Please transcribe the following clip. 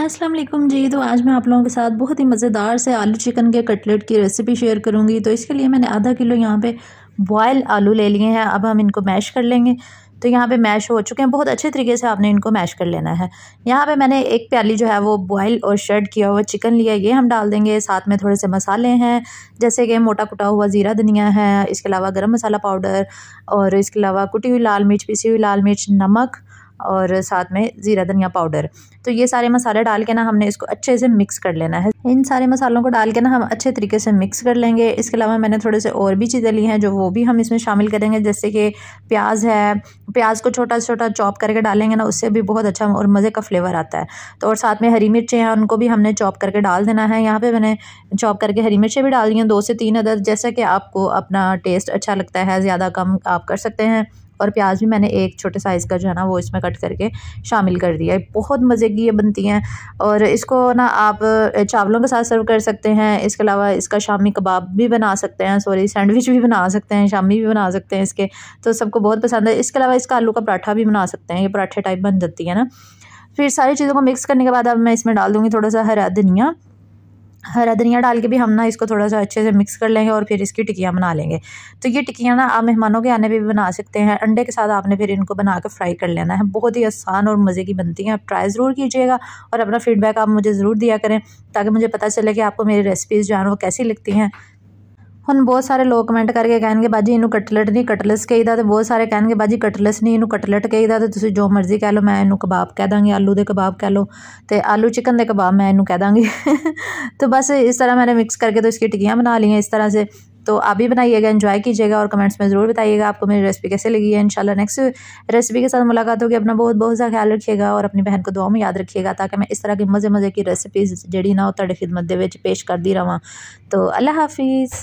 अस्सलाम वालेकुम जी तो आज मैं आप लोगों के साथ बहुत ही मज़ेदार से आलू चिकन के कटलेट की रेसिपी शेयर करूंगी तो इसके लिए मैंने आधा किलो यहाँ पे बॉयल आलू ले लिए हैं अब हम इनको मैश कर लेंगे तो यहाँ पे मैश हो चुके हैं बहुत अच्छे तरीके से आपने इनको मैश कर लेना है यहाँ पे मैंने एक प्याली जो है वो बॉयल और शर्ट किया हुआ चिकन लिया ये हम डाल देंगे साथ में थोड़े से मसाले हैं जैसे कि मोटा कुटा हुआ ज़ीरा धनिया है इसके अलावा गर्म मसाला पाउडर और इसके अलावा कुटी हुई लाल मिर्च पिसी हुई लाल मिर्च नमक और साथ में ज़ीरा धनिया पाउडर तो ये सारे मसाले डाल के ना हमने इसको अच्छे से मिक्स कर लेना है इन सारे मसालों को डाल के ना हम अच्छे तरीके से मिक्स कर लेंगे इसके अलावा मैंने थोड़े से और भी चीज़ें ली हैं जो वो भी हम इसमें शामिल करेंगे जैसे कि प्याज है प्याज को छोटा छोटा चॉप करके डालेंगे ना उससे भी बहुत अच्छा और मज़े का फ्लेवर आता है तो और साथ में हरी मिर्चें हैं उनको भी हमने चॉप करके डाल देना है यहाँ पर मैंने चॉप करके हरी मिर्चें भी डाल दी हैं दो से तीन अदर जैसा कि आपको अपना टेस्ट अच्छा लगता है ज़्यादा कम आप कर सकते हैं और प्याज भी मैंने एक छोटे साइज़ का जो है ना वो इसमें कट करके शामिल कर दिया बहुत मज़े की ये बनती हैं और इसको ना आप चावलों के साथ सर्व कर सकते हैं इसके अलावा इसका शामी कबाब भी बना सकते हैं सॉरी सैंडविच भी बना सकते हैं शामी भी बना सकते हैं इसके तो सबको बहुत पसंद है इसके अलावा इसका आलू का पराठा भी बना सकते हैं ये पराठे टाइप बन जाती है ना फिर सारी चीज़ों को मिक्स करने के बाद अब मैं इसमें डाल दूँगी थोड़ा सा हरा धनिया हरा धनिया डाल के भी हम ना इसको थोड़ा सा अच्छे से मिक्स कर लेंगे और फिर इसकी टिकियाँ बना लेंगे तो ये टिकियाँ ना आप मेहमानों के आने पे भी बना सकते हैं अंडे के साथ आपने फिर इनको बना कर फ्राई कर लेना है बहुत ही आसान और मज़े की बनती हैं आप ट्राई ज़रूर कीजिएगा और अपना फीडबैक आप मुझे ज़रूर दिया करें ताकि मुझे पता चले कि आपको मेरी रेसिपीज़ जो है वो कैसी लगती हैं પણ બહુત سارے લો કમેન્ટ કરકે કહેંગે બાજી એને કટલેટ ની કટલેટસ કહી દાદા તો બહુત سارے કહેંગે બાજી કટલેટસ ની એને કટલેટ કહી દાદા તો તુસી જો મરજી કહો મે એને કબાબ કહી દંગે આલુ દે કબાબ કહી લો تے આલુ ચિકન દે કબાબ મે એને કહી દંગે તો બસ ઇસ طرح મેને મિક્સ કરકે તો ઇસકી ટિકિયા બના લિયા ઇસ طرح સે તો આબી બનાઈએગા એન્જોય કીજીએગા ઓર કમેન્ટસ મે જરૂર બતાઈયેગા આપકો મેરી રેસિપી કેસે લગી હે ઇન્શાઅલ્લા નેક્સ્ટ રેસિપી કે સાથ મુલાકાત હોગી અપના બહુત બહુત સા ખ્યાલ રાખिएगा ઓર apni behan ko dua mein yaad rakhiyega taaki main is tarah ki mazey mazey ki recipes jehdi na ho tade khidmat de vich pesh kardi rahan to allah hafiz